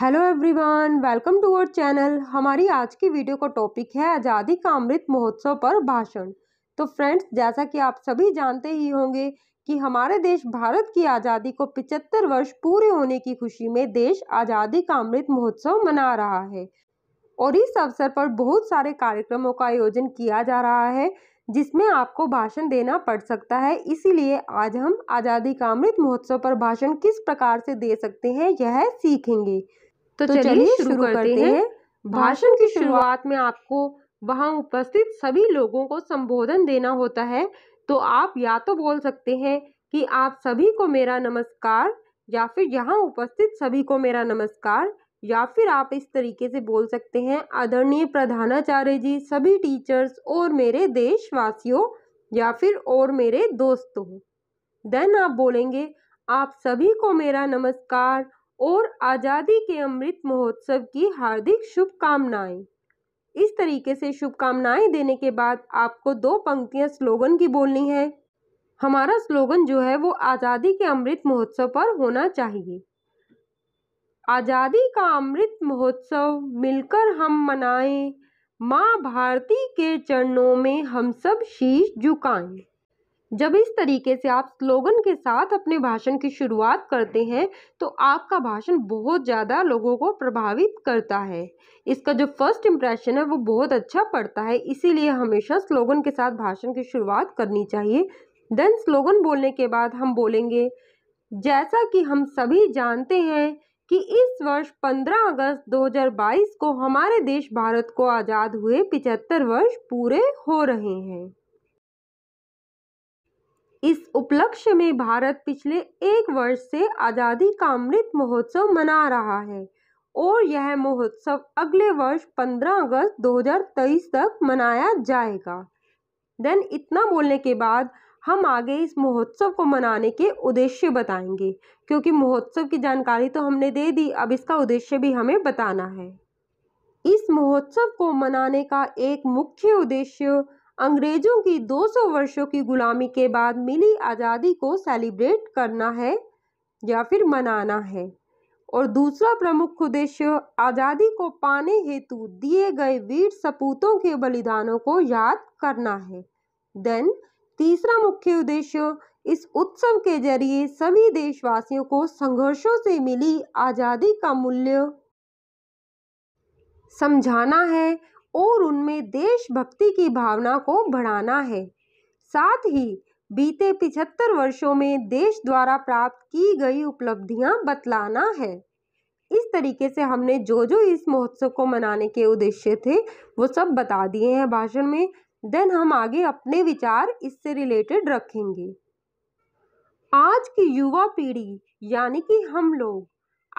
hello everyone welcome to our channel हमारी आज की वीडियो का टॉपिक है आज़ादी का अमृत महोत्सव पर भाषण तो फ्रेंड्स जैसा कि आप सभी जानते ही होंगे कि हमारे देश भारत की आज़ादी को 75 वर्ष पूरे होने की खुशी में देश आज़ादी का अमृत महोत्सव मना रहा है और इस अवसर पर बहुत सारे कार्यक्रमों का आयोजन किया जा रहा है जिसमें आपको भाषण देना पड़ सकता है इसीलिए आज हम आज़ादी का अमृत महोत्सव पर भाषण किस प्रकार से दे सकते हैं यह सीखेंगे तो, तो, चलिए शुरू करते हैं भाषण की शुरुआत में आपको वहाँ उपस्थित सभी लोगों को संबोधन देना होता है तो आप या तो बोल सकते हैं कि आप सभी को मेरा नमस्कार या फिर यहाँ उपस्थित सभी को मेरा नमस्कार या फिर आप इस तरीके से बोल सकते हैं आदरणीय प्रधानाचार्य जी सभी टीचर्स और मेरे देशवासियों या फिर और मेरे दोस्तों देन आप बोलेंगे आप सभी को मेरा नमस्कार और आज़ादी के अमृत महोत्सव की हार्दिक शुभकामनाएं इस तरीके से शुभकामनाएं देने के बाद आपको दो पंक्तियां स्लोगन की बोलनी है हमारा स्लोगन जो है वो आज़ादी के अमृत महोत्सव पर होना चाहिए आज़ादी का अमृत महोत्सव मिलकर हम मनाएं माँ भारती के चरणों में हम सब शीश झुकाएं जब इस तरीके से आप स्लोगन के साथ अपने भाषण की शुरुआत करते हैं तो आपका भाषण बहुत ज़्यादा लोगों को प्रभावित करता है इसका जो फर्स्ट इम्प्रेशन है वो बहुत अच्छा पड़ता है इसीलिए हमेशा स्लोगन के साथ भाषण की शुरुआत करनी चाहिए देन स्लोगन बोलने के बाद हम बोलेंगे जैसा कि हम सभी जानते हैं कि इस वर्ष 15 अगस्त 2022 को हमारे देश भारत को आज़ाद हुए 75 वर्ष पूरे हो रहे हैं इस उपलक्ष्य में भारत पिछले एक वर्ष से आज़ादी का अमृत महोत्सव मना रहा है और यह महोत्सव अगले वर्ष 15 अगस्त 2023 तक मनाया जाएगा देन इतना बोलने के बाद हम आगे इस महोत्सव को मनाने के उद्देश्य बताएंगे क्योंकि महोत्सव की जानकारी तो हमने दे दी अब इसका उद्देश्य भी हमें बताना है इस महोत्सव को मनाने का एक मुख्य उद्देश्य अंग्रेज़ों की 200 वर्षों की गुलामी के बाद मिली आज़ादी को सेलिब्रेट करना है या फिर मनाना है और दूसरा प्रमुख उद्देश्य आज़ादी को पाने हेतु दिए गए वीर सपूतों के बलिदानों को याद करना है देन तीसरा मुख्य उद्देश्य इस उत्सव के जरिए सभी देशवासियों को संघर्षों से मिली आज़ादी का मूल्य समझाना है और उनमें देशभक्ति की भावना को बढ़ाना है साथ ही बीते पिछहत्तर वर्षों में देश द्वारा प्राप्त की गई उपलब्धियां बतलाना है इस तरीके से हमने जो जो इस महोत्सव को मनाने के उद्देश्य थे वो सब बता दिए हैं भाषण में देन हम आगे अपने विचार इससे रिलेटेड रखेंगे आज की युवा पीढ़ी यानी कि हम लोग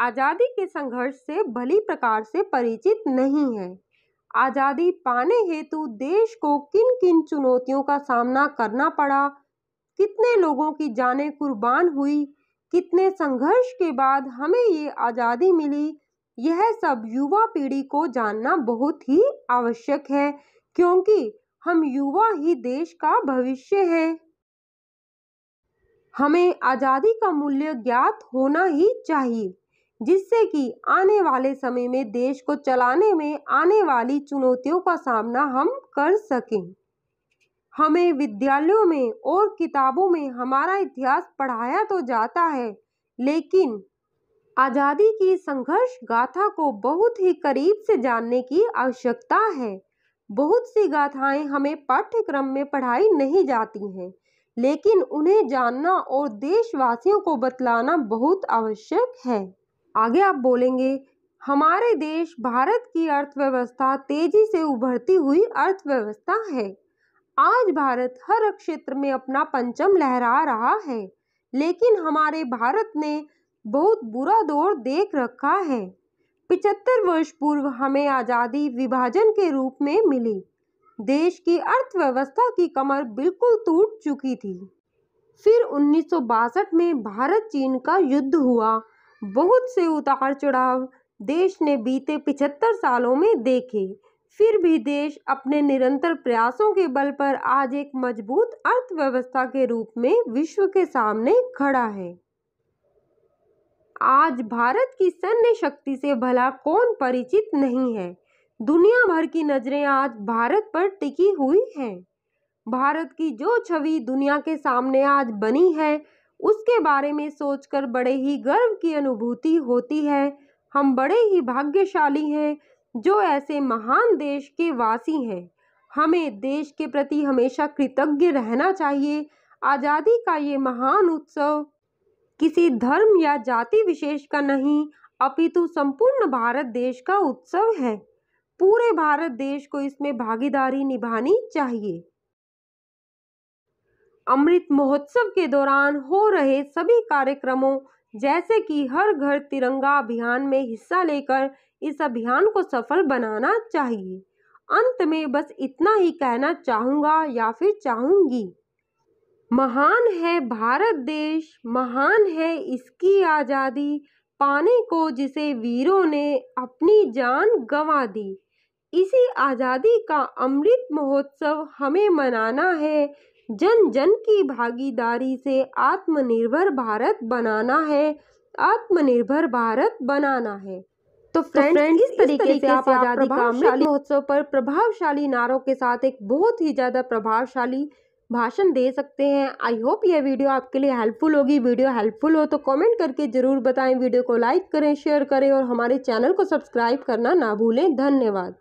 आज़ादी के संघर्ष से भली प्रकार से परिचित नहीं है आज़ादी पाने हेतु देश को किन किन चुनौतियों का सामना करना पड़ा कितने लोगों की जानें कुर्बान हुई कितने संघर्ष के बाद हमें ये आज़ादी मिली यह सब युवा पीढ़ी को जानना बहुत ही आवश्यक है क्योंकि हम युवा ही देश का भविष्य है हमें आज़ादी का मूल्य ज्ञात होना ही चाहिए जिससे कि आने वाले समय में देश को चलाने में आने वाली चुनौतियों का सामना हम कर सकें हमें विद्यालयों में और किताबों में हमारा इतिहास पढ़ाया तो जाता है लेकिन आज़ादी की संघर्ष गाथा को बहुत ही करीब से जानने की आवश्यकता है बहुत सी गाथाएं हमें पाठ्यक्रम में पढ़ाई नहीं जाती हैं लेकिन उन्हें जानना और देशवासियों को बतलाना बहुत आवश्यक है आगे आप बोलेंगे हमारे देश भारत की अर्थव्यवस्था तेजी से उभरती हुई अर्थव्यवस्था है आज भारत हर क्षेत्र में अपना पंचम लहरा रहा है लेकिन हमारे भारत ने बहुत बुरा दौर देख रखा है पिचहत्तर वर्ष पूर्व हमें आज़ादी विभाजन के रूप में मिली देश की अर्थव्यवस्था की कमर बिल्कुल टूट चुकी थी फिर उन्नीस में भारत चीन का युद्ध हुआ बहुत से उतार चढ़ाव देश ने बीते पिछहत्तर सालों में देखे फिर भी देश अपने निरंतर प्रयासों के बल पर आज एक मजबूत अर्थव्यवस्था के रूप में विश्व के सामने खड़ा है आज भारत की सैन्य शक्ति से भला कौन परिचित नहीं है दुनिया भर की नज़रें आज भारत पर टिकी हुई हैं भारत की जो छवि दुनिया के सामने आज बनी है उसके बारे में सोचकर बड़े ही गर्व की अनुभूति होती है हम बड़े ही भाग्यशाली हैं जो ऐसे महान देश के वासी हैं हमें देश के प्रति हमेशा कृतज्ञ रहना चाहिए आज़ादी का ये महान उत्सव किसी धर्म या जाति विशेष का नहीं अपितु संपूर्ण भारत देश का उत्सव है पूरे भारत देश को इसमें भागीदारी निभानी चाहिए अमृत महोत्सव के दौरान हो रहे सभी कार्यक्रमों जैसे कि हर घर तिरंगा अभियान में हिस्सा लेकर इस अभियान को सफल बनाना चाहिए अंत में बस इतना ही कहना चाहूँगा या फिर चाहूँगी महान है भारत देश महान है इसकी आज़ादी पाने को जिसे वीरों ने अपनी जान गंवा दी इसी आज़ादी का अमृत महोत्सव हमें मनाना है जन जन की भागीदारी से आत्मनिर्भर भारत बनाना है आत्मनिर्भर भारत बनाना है तो फ्रेंड्स तो इस तरीके, तरीके से आप आज़ादी का अमृत महोत्सव पर प्रभावशाली नारों के साथ एक बहुत ही ज़्यादा प्रभावशाली भाषण दे सकते हैं आई होप ये वीडियो आपके लिए हेल्पफुल होगी वीडियो हेल्पफुल हो तो कमेंट करके ज़रूर बताएं वीडियो को लाइक करें शेयर करें और हमारे चैनल को सब्सक्राइब करना ना भूलें धन्यवाद